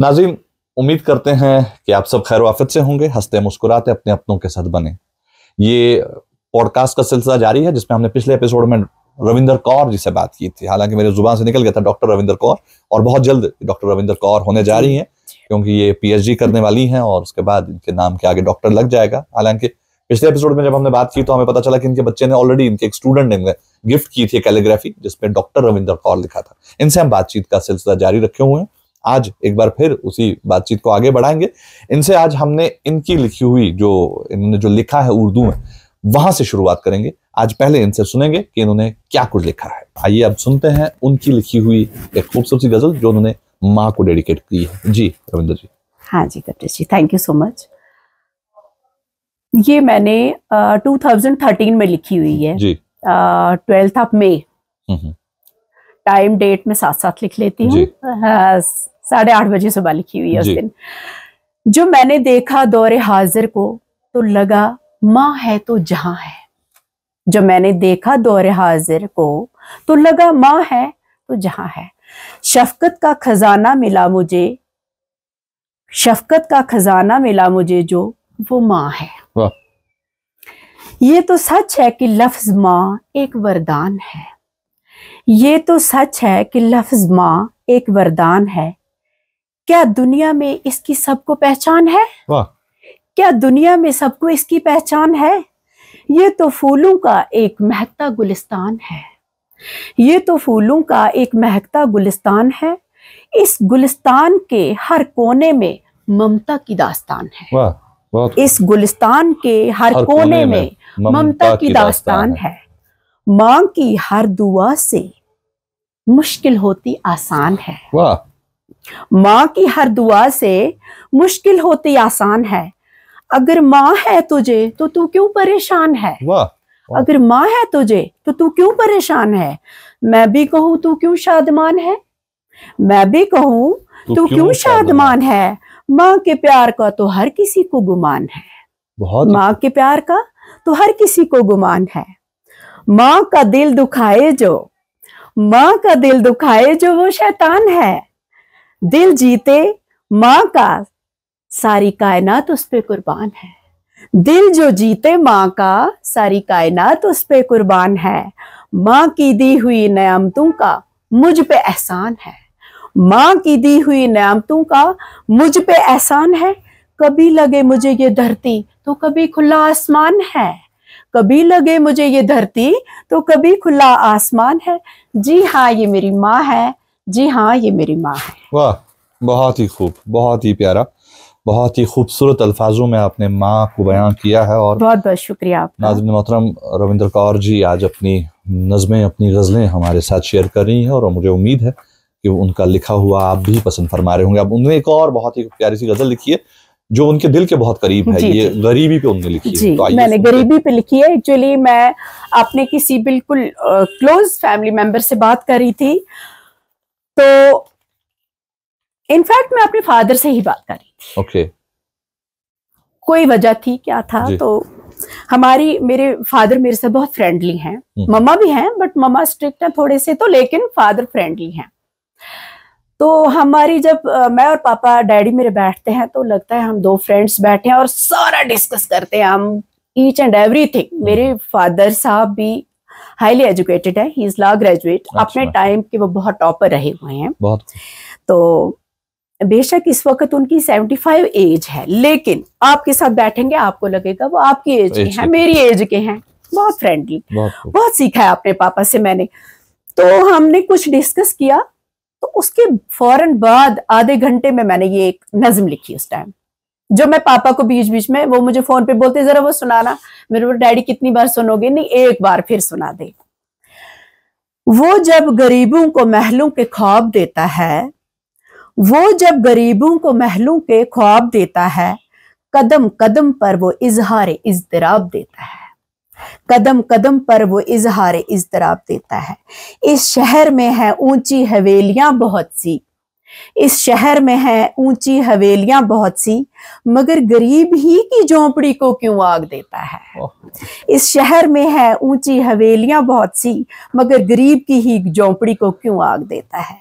नाजिम उम्मीद करते हैं कि आप सब खैर वाफत से होंगे हंसते मुस्कुराते अपने अपनों के साथ बने ये पॉडकास्ट का सिलसिला जारी है जिसमें हमने पिछले एपिसोड में रविंदर कौर जी से बात की थी हालांकि मेरे जुबान से निकल गया था डॉक्टर रविंदर कौर और बहुत जल्द डॉक्टर रविंदर कौर होने जा रही हैं क्योंकि ये पीएचडी करने वाली हैं और उसके बाद इनके नाम के आगे डॉक्टर लग जाएगा हालांकि पिछले एपिसोड में जब हमने बात की तो हमें पता चला कि इनके बच्चे ने ऑलरेडी इनके एक स्टूडेंट ने गिफ्ट की थी कैलीग्राफी जिसमें डॉक्टर रविंदर कौर लिखा था इनसे हम बातचीत का सिलसिला जारी रखे हुए हैं आज एक बार फिर उसी बातचीत को आगे बढ़ाएंगे इनसे आज हमने इनकी लिखी हुई जो इन्होंने जो लिखा है उर्दू में वहां से शुरुआत करेंगे आज पहले इनसे सुनेंगे कि इन्होंने क्या कुछ लिखा है आइए अब सुनते हैं उनकी लिखी हुई एक खूबसूरती गजल जो उन्होंने माँ को डेडिकेट की है जी रविंद्र जी हाँ जी Kapil ji thank you so much ये मैंने टू थाउजेंड थर्टीन में लिखी हुई है twelfth of May time date में साथ साथ लिख लेती हूँ साढ़े आठ बजे सुबह लिखी हुई है उस दिन जो मैंने देखा दौरे हाजिर को तो लगा माँ है तो जहां है जो मैंने देखा दौरे हाजिर को तो लगा माँ है तो जहां है शफकत का खजाना मिला मुझे शफकत का खजाना मिला मुझे जो वो माँ है ये तो सच है कि लफ्ज माँ एक वरदान है ये तो सच है कि लफ्ज माँ एक वरदान है क्या दुनिया में इसकी सबको पहचान है वाह क्या दुनिया में सबको इसकी पहचान है ये तो फूलों का एक महकता गुलिस्तान है ये तो फूलों का एक महकता गुलिस्तान है इस गुलिस्तान के हर कोने में ममता की दास्तान है इस गुलिस्तान के हर, हर कोने, कोने में ममता की दास्तान, है, है। की हर दुआ से मुश्किल होती आसान है वाह माँ की हर दुआ से मुश्किल होती आसान है अगर माँ है तुझे तो तू क्यों परेशान है वाह अगर माँ है तुझे तो तू क्यों परेशान है मैं भी कहूँ तू क्यों शादमान है मैं भी कहूँ तू क्यों शादमान है माँ के प्यार का तो हर किसी को गुमान है बहुत माँ अच्छा। के प्यार का तो हर किसी को गुमान है माँ का दिल दुखाए जो माँ का दिल दुखाए जो वो शैतान है दिल जीते माँ का सारी कायनात उस पर कुर्बान है दिल जो जीते माँ का सारी कायनात उस पर कुर्बान है माँ की दी हुई नियामतों का मुझ पे एहसान है माँ की दी हुई नियामतों का मुझ पे एहसान है कभी लगे मुझे ये धरती तो कभी खुला आसमान है कभी लगे मुझे ये धरती तो कभी खुला आसमान है जी हाँ ये मेरी माँ है जी हाँ ये मेरी माँ है वाह बहुत ही खूब बहुत ही प्यारा बहुत ही खूबसूरत अल्फाजों में आपने माँ को बयान किया है और बहुत बहुत शुक्रिया आप नाजन मोहतरम रविंद्र कौर जी आज अपनी नज़में अपनी गज़लें हमारे साथ शेयर कर रही हैं और मुझे उम्मीद है कि उनका लिखा हुआ आप भी पसंद फरमा रहे होंगे अब उन्होंने एक और बहुत ही प्यारी सी गज़ल लिखी है जो उनके दिल के बहुत करीब है ये गरीबी पे उन्होंने लिखी जी, है तो मैंने गरीबी पे लिखी है एक्चुअली मैं अपने किसी बिल्कुल क्लोज फैमिली मेंबर से बात कर रही थी तो इनफैक्ट मैं अपने फादर से ही बात कर रही थी okay. कोई वजह थी क्या था जी. तो हमारी मेरे फादर मेरे से बहुत फ्रेंडली हैं हम्म। मम्मा भी हैं बट मम्मा स्ट्रिक्ट हैं थोड़े से तो लेकिन फादर फ्रेंडली हैं तो हमारी जब मैं और पापा डैडी मेरे बैठते हैं तो लगता है हम दो फ्रेंड्स बैठे हैं और सारा डिस्कस करते हैं हम ईच एंड एवरीथिंग मेरे फादर साहब भी हाईली एजुकेटेड है ही इज लॉ ग्रेजुएट अपने टाइम के वो बहुत टॉपर रहे हुए हैं बहुत तो बेशक इस वक्त उनकी 75 एज है लेकिन आपके साथ बैठेंगे आपको लगेगा वो आपकी एज के हैं मेरी एज के हैं बहुत फ्रेंडली बहुत, बहुत सीखा है अपने पापा से मैंने तो हमने कुछ डिस्कस किया तो उसके फौरन बाद आधे घंटे में मैंने ये एक नज्म लिखी उस टाइम जो मैं पापा को बीच बीच में वो मुझे फोन पे बोलते जरा वो सुनाना मेरे बोल डैडी कितनी बार सुनोगे नहीं एक बार फिर सुना दे वो जब गरीबों को महलों के ख्वाब देता है वो जब गरीबों को महलों के ख्वाब देता है कदम कदम पर वो इजहार इजतराब देता है कदम कदम पर वो इजहार इजतराब देता है इस शहर में है ऊंची हवेलियां बहुत सी इस शहर में है ऊंची हवेलियां बहुत सी मगर गरीब ही की झोंपड़ी को क्यों आग देता है इस शहर में है ऊंची हवेलियां बहुत सी मगर गरीब की ही झोंपड़ी को क्यों आग देता है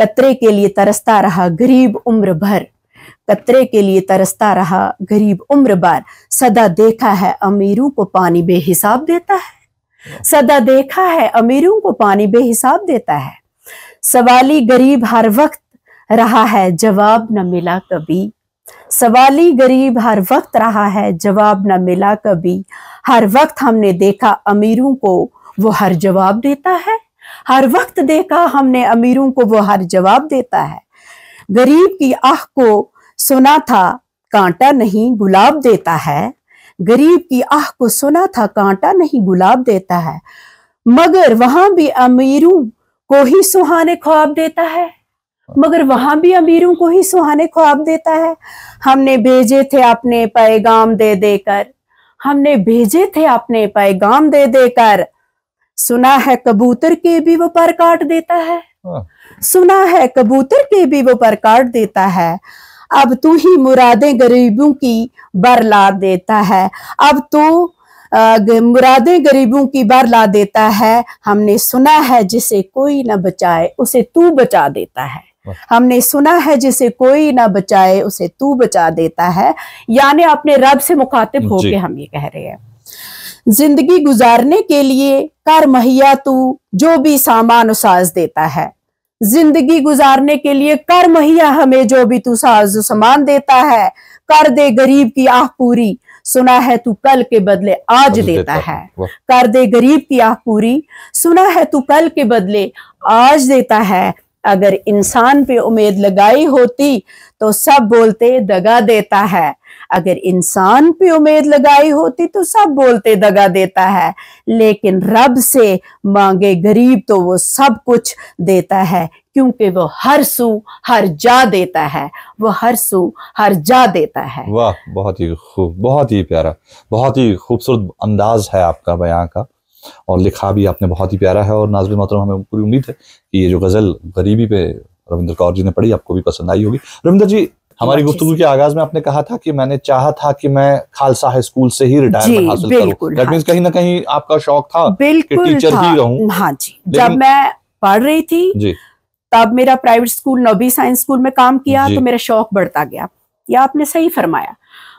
कतरे के लिए तरसता रहा गरीब उम्र भर कतरे के लिए तरसता रहा गरीब उम्र भर सदा देखा है अमीरों को पानी बेहिसाब देता है सदा देखा है अमीरों को पानी बेहिसाब देता है सवाली गरीब हर वक्त रहा है जवाब न मिला कभी सवाली गरीब हर वक्त रहा है जवाब न मिला कभी हर वक्त हमने देखा अमीरों को वो हर जवाब देता है हर वक्त देखा हमने अमीरों को वो हर जवाब देता है गरीब की आह को सुना था कांटा नहीं गुलाब देता है गरीब की आह को सुना था कांटा नहीं गुलाब देता है मगर वहां भी अमीरों को ही सुहाने ख्वाब देता है मगर वहां भी अमीरों को ही सुहाने ख्वाब देता है हमने भेजे थे अपने पैगाम दे देकर हमने भेजे थे अपने पैगाम दे देकर सुना है कबूतर के भी वो पर काट देता है हाँ। सुना है कबूतर के भी वो पर काट देता है अब तू ही मुरादें गरीबों की बर ला देता है अब तू मुरादें गरीबों की बर ला देता है हमने सुना है जिसे कोई ना बचाए उसे तू बचा देता है हमने सुना है जिसे कोई ना बचाए उसे तू बचा देता है यानी अपने रब से मुखातिब होके हम ये कह रहे हैं जिंदगी गुजारने के लिए कर मुहैया तू जो भी सामान साज देता है जिंदगी गुजारने के लिए कर मुहैया हमें जो भी तू साज सामान देता है कर दे गरीब की आह पूरी सुना है तू कल के बदले आज देता, देता है कर दे गरीब की आह पूरी सुना है तू कल के बदले आज देता है अगर इंसान पे उम्मीद लगाई होती तो सब बोलते दगा देता है अगर इंसान पे उम्मीद लगाई होती तो सब बोलते दगा देता है लेकिन रब से मांगे गरीब तो वो सब कुछ देता है क्योंकि वो हर सू हर जा देता है वो हर सू हर जा देता है वाह बहुत ही खूब बहुत ही प्यारा बहुत ही खूबसूरत अंदाज है आपका बयान का और लिखा भी आपने बहुत ही प्यारा है और नाजर मोहतरम हमें पूरी उम्मीद है कि ये जो गज़ल गरीबी पे रविंद्र कौर जी ने पढ़ी आपको भी पसंद आई होगी रविंद्र जी हमारी गुफ्तु के आगाज में आपने कहा था कि मैंने चाहा था कि मैं खालसा हाई स्कूल से ही रिटायरमेंट हासिल करूं हाँ। कहीं ना कहीं आपका शौक था बिल्कुल कि टीचर ही रहूं हाँ जी जब मैं पढ़ रही थी जी तब मेरा private school Nabi science school में काम किया तो मेरा शौक बढ़ता गया या आपने सही फरमाया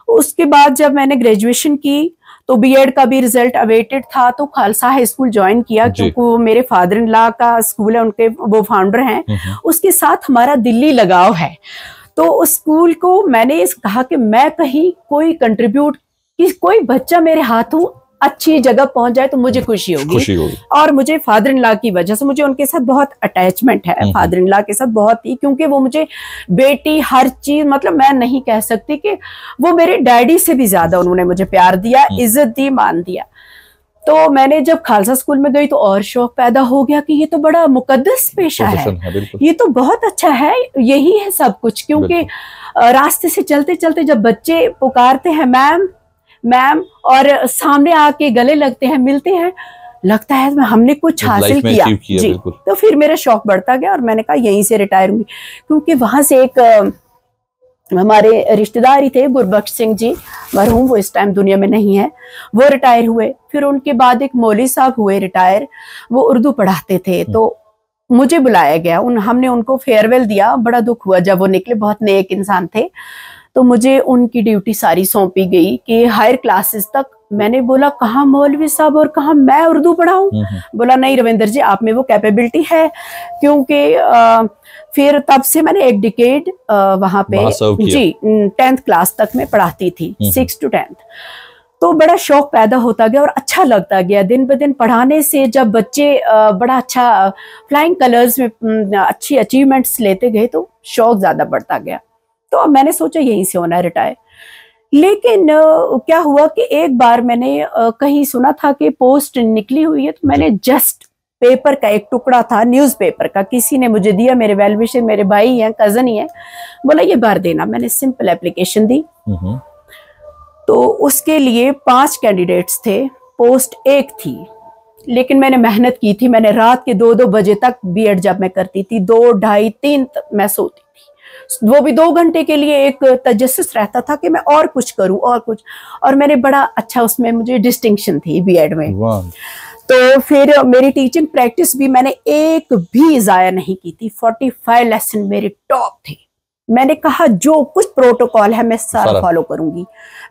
उसके बाद जब मैंने ग्रेजुएशन की तो बीएड का भी रिजल्ट अवेटेड था तो खालसा हाई स्कूल ज्वाइन किया क्योंकि वो मेरे फादर इन लॉ का स्कूल है उनके वो फाउंडर हैं उसके साथ हमारा दिल्ली लगाव है तो उस स्कूल को मैंने कहा कि मैं कहीं कोई कंट्रीब्यूट कि कोई बच्चा मेरे हाथों अच्छी जगह पहुंच जाए तो मुझे खुशी होगी खुशी होगी और मुझे फादर इन लॉ की वजह से मुझे उनके साथ बहुत अटैचमेंट है फादर इन लॉ के साथ बहुत ही क्योंकि वो मुझे बेटी हर चीज मतलब मैं नहीं कह सकती कि वो मेरे डैडी से भी ज्यादा उन्होंने मुझे प्यार दिया हम्म। इज्जत दी मान दिया तो मैंने जब खालसा स्कूल में गई तो और शौक पैदा हो गया कि ये तो बड़ा मुकदस पेशा है ये तो बहुत अच्छा है यही है सब कुछ क्योंकि रास्ते से चलते चलते जब बच्चे पुकारते हैं मैम मैम और सामने आके गले लगते हैं मिलते हैं लगता है हमने कुछ हासिल किया, किया जी तो फिर मेरा शौक बढ़ता गया और मैंने कहा यहीं से रिटायर हुई क्योंकि वहां से एक हमारे रिश्तेदार ही थे गुरबख्श सिंह जी मरहूम वो इस टाइम दुनिया में नहीं है वो रिटायर हुए फिर उनके बाद एक मौली साहब हुए रिटायर वो उर्दू पढ़ाते थे हम्म। तो मुझे बुलाया गया उन हमने उनको फेयरवेल दिया बड़ा दुख हुआ जब वो निकले बहुत नेक इंसान थे तो मुझे उनकी ड्यूटी सारी सौंपी गई कि हायर क्लासेस तक मैंने बोला कहाँ मौलवी साहब और कहा मैं उर्दू पढ़ाऊं हम्म, हम्म। बोला नहीं रविंदर जी आप में वो कैपेबिलिटी है क्योंकि फिर तब से मैंने एक डिकेड वहां पे जी टेंथ क्लास तक में पढ़ाती थी सिक्स टू टेंथ तो बड़ा शौक पैदा होता गया और अच्छा लगता गया दिन ब दिन पढ़ाने से जब बच्चे बड़ा अच्छा फ्लाइंग कलर्स में अच्छी अचीवमेंट्स लेते गए तो शौक ज़्यादा बढ़ता गया तो अब मैंने सोचा यहीं से होना रिटायर लेकिन क्या हुआ कि एक बार मैंने कहीं सुना था कि पोस्ट निकली हुई है तो मैंने जस्ट पेपर का एक टुकड़ा था न्यूज़पेपर का किसी ने मुझे दिया मेरे वेलविशन मेरे भाई हैं कज़न ही हैं बोला ये भर देना मैंने सिंपल एप्लीकेशन दी तो उसके लिए पांच कैंडिडेट्स थे पोस्ट एक थी लेकिन मैंने मेहनत की थी मैंने रात के दो दो बजे तक बीएड जब मैं करती थी दो ढाई तीन मैं सोती वो भी दो घंटे के लिए एक तजस रहता था कि मैं और कुछ करूं और कुछ और मैंने बड़ा अच्छा उसमें मुझे डिस्टिंक्शन थी एड में तो फिर मेरी टीचिंग प्रैक्टिस भी मैंने एक भी ज़ाया नहीं की थी फोर्टी फाइव लेसन मेरे टॉप थे मैंने कहा जो कुछ प्रोटोकॉल है मैं सारा फॉलो करूंगी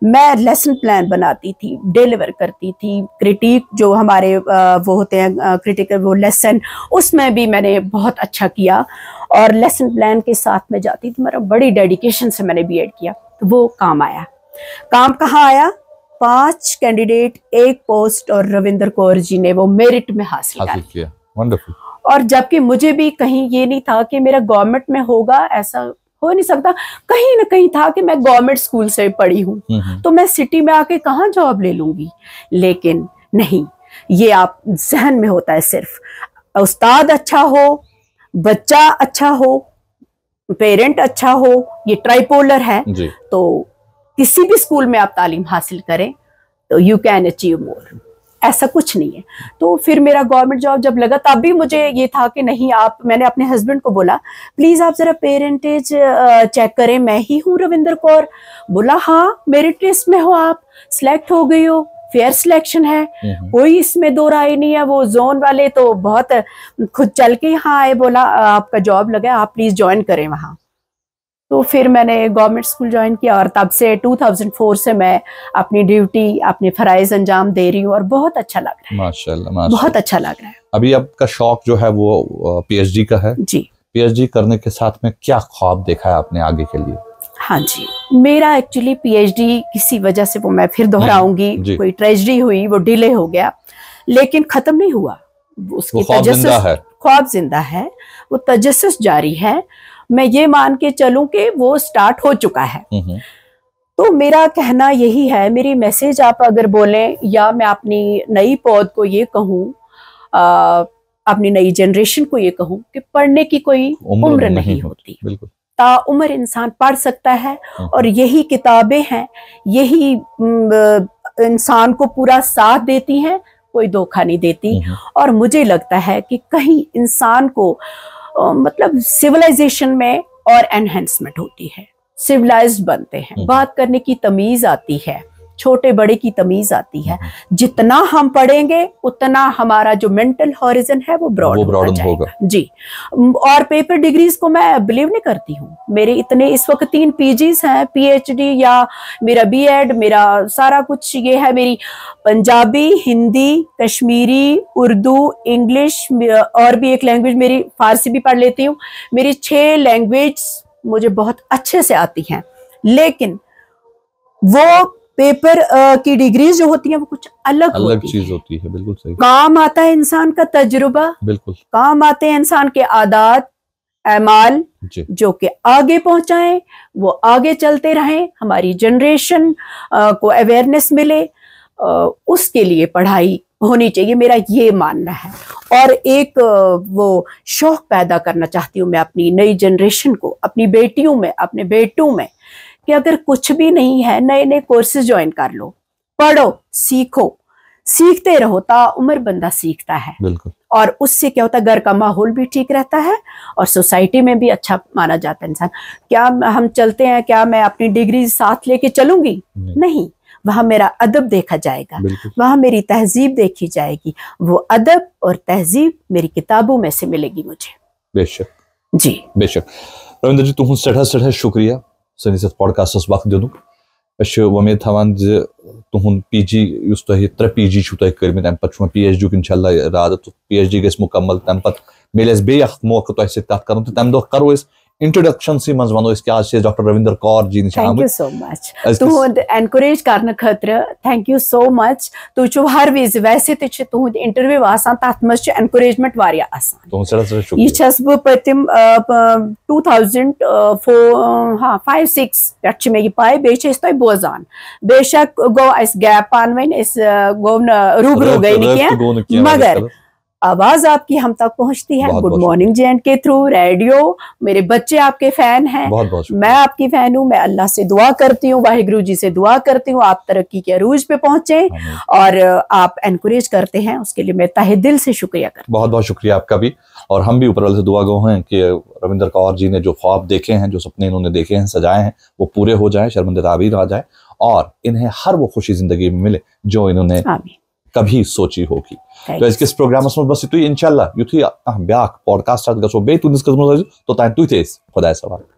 मैं लेसन प्लान बनाती थी डिलीवर करती थी क्रिटिक जो हमारे वो होते हैं क्रिटिकल वो लेसन उसमें भी मैंने बहुत अच्छा किया और लेसन प्लान के साथ में जाती थी मेरा बड़ी डेडिकेशन से मैंने बीएड किया तो वो काम आया काम कहाँ आया पांच कैंडिडेट एक पोस्ट और रविंद्र कौर जी ने वो मेरिट में हासिल किया और जबकि मुझे भी कहीं ये नहीं था कि मेरा गवर्नमेंट में होगा ऐसा हो नहीं सकता कहीं ना कहीं था कि मैं गवर्नमेंट स्कूल से पढ़ी हूँ हम्म, हम्म। तो मैं सिटी में आके कहाँ जॉब ले लूंगी लेकिन नहीं ये आप जहन में होता है सिर्फ उस्ताद अच्छा हो बच्चा अच्छा हो पेरेंट अच्छा हो ये ट्राइपोलर है तो किसी भी स्कूल में आप तालीम हासिल करें तो यू कैन अचीव मोर ऐसा कुछ नहीं है तो फिर मेरा गवर्नमेंट जॉब जब लगा तब भी मुझे ये था कि नहीं आप मैंने अपने हस्बैंड को बोला प्लीज़ आप ज़रा पेरेंटेज चेक करें मैं ही हूँ रविंदर कौर बोला हाँ मेरिट लिस्ट में हो आप सिलेक्ट हो गई हो फेयर सिलेक्शन है हम्म, हम्म। कोई इसमें दो राय नहीं है वो जोन वाले तो बहुत खुद चल के यहाँ आए बोला आपका जॉब लगा आप प्लीज़ ज्वाइन करें वहाँ तो फिर मैंने गवर्नमेंट स्कूल ज्वाइन किया और तब से 2004 से मैं अपनी ड्यूटी अपने फ़राइज अंजाम दे रही हूँ और बहुत अच्छा लग रहा है माशाल्लाह माशा बहुत अच्छा लग रहा है अभी आपका शौक जो है वो पीएचडी का है जी पीएचडी करने के साथ में क्या ख्वाब देखा है आपने आगे के लिए हाँ जी मेरा एक्चुअली पीएचडी किसी वजह से वो मैं फिर दोहराऊंगी कोई ट्रेजडी हुई वो डिले हो गया लेकिन खत्म नहीं हुआ उसकी ख्वाब जिंदा है वो तजस जारी है मैं ये मान के चलूं कि वो स्टार्ट हो चुका है हम्म, हम्म। तो मेरा कहना यही है मेरी मैसेज आप अगर बोलें या मैं अपनी नई पौध को ये कहूँ अपनी नई जनरेशन को ये कहूँ कि पढ़ने की कोई उम्र नहीं, नहीं होती ता उम्र इंसान पढ़ सकता है हम्म। और यही किताबें हैं यही इंसान को पूरा साथ देती हैं कोई धोखा नहीं देती नहीं। और मुझे लगता है कि कहीं इंसान को मतलब सिविलाइजेशन में और एनहेंसमेंट होती है सिविलाइज्ड बनते हैं हम्म। बात करने की तमीज आती है छोटे बड़े की तमीज आती है जितना हम पढ़ेंगे उतना हमारा जो मेंटल हॉरिजन है वो ब्रॉड होगा, जी और पेपर डिग्रीज को मैं बिलीव नहीं करती हूँ मेरे इतने इस वक्त तीन पीजीज हैं पीएचडी या मेरा बीएड मेरा सारा कुछ ये है मेरी पंजाबी हिंदी कश्मीरी उर्दू इंग्लिश और भी एक लैंग्वेज मेरी फारसी भी पढ़ लेती हूँ मेरी छह लैंग्वेज मुझे बहुत अच्छे से आती हैं लेकिन वो पेपर आ, की डिग्री जो होती है वो कुछ अलग अलग होती चीज होती है बिल्कुल सही काम आता है इंसान का तजुर्बा बिल्कुल काम आते हैं इंसान के आदात एमाल जो कि आगे पहुंचाए वो आगे चलते रहें हमारी जनरेशन को अवेयरनेस मिले आ, उसके लिए पढ़ाई होनी चाहिए मेरा ये मानना है और एक वो शौक पैदा करना चाहती हूँ मैं अपनी नई जनरेशन को अपनी बेटियों में अपने बेटों में कि अगर कुछ भी नहीं है नए नए कोर्सेज ज्वाइन कर लो पढ़ो सीखो सीखते रहो ता उम्र बंदा सीखता है और उससे क्या होता है घर का माहौल भी ठीक रहता है और सोसाइटी में भी अच्छा माना जाता है इंसान क्या हम चलते हैं क्या मैं अपनी डिग्री साथ लेके चलूंगी नहीं, नहीं। वहां मेरा अदब देखा जाएगा वहां मेरी तहजीब देखी जाएगी वो अदब और तहजीब मेरी किताबों में से मिलेगी मुझे बेशक जी बेशक रविंद्र जी तुम सठा सठा शुक्रिया سٲنِس یَتھ پاڈکاسٹَس وَق دِنُک أسۍ چھِ وۄمید تھاوان زِ تُہُنٛد پی جی یُس تۄہہِ ترٛےٚ پی جی چھُو تۄہہِ کٔرمٕتۍ اَمہِ پَتہٕ چھُ مےٚ پی ایچ ڈی یُک اِنشاء اللہ اِرادٕ تہٕ پی ایچ ڈی گژھِ مُکمل تَمہِ پتہٕ میلہِ اَسہِ بیٚیہِ اکھ موقعہٕ تۄہہِ سۭتۍ کَتھ کَرُن تہٕ تَمہِ دۄہ کَرو أسۍ इंट्रोडक्शन सी मजवानो इसके आज से doctor Ravinder Kaur ji thank you so much तुहद एनकरेज करने खतर थैंक यू सो मच तुम हर वज वैसे तुहद इंटरव्यू आसान तथ मज एनकरेजमेंट यह बह पतम टू थाउजेंड फोर हाँ फाइव सिक्स पे मे यह पाए बे तुम बोजान बेशक गो अस गैप पान वन गो रूबरू गई नी मगर आवाज आपकी हम तक पहुंचती है गुड मॉर्निंग जे के थ्रू रेडियो मेरे बच्चे आपके फैन हैं बहुत बहुत मैं आपकी फैन हूं मैं अल्लाह से दुआ करती हूँ वाहिगुरु जी से दुआ करती हूँ आप तरक्की के अरूज पे पहुंचे और आप एनकरेज करते हैं उसके लिए मैं तहे दिल से शुक्रिया कर बहुत बहुत शुक्रिया आपका भी और हम भी ऊपर वाले से दुआ गो हैं कि रविंद्र कौर जी ने जो ख्वाब देखे हैं जो सपने इन्होंने देखे हैं सजाए हैं वो पूरे हो जाए शर्मंदे ताबीर आ जाए और इन्हें हर वो खुशी जिंदगी में मिले जो इन्होंने कभी सोची होगी तो किस प्रोग्राम में बस यु इनशाला यु अह ब्या पाडकास्ट गो बे तुंदिस कदम तो तुतेस खुदा सवाल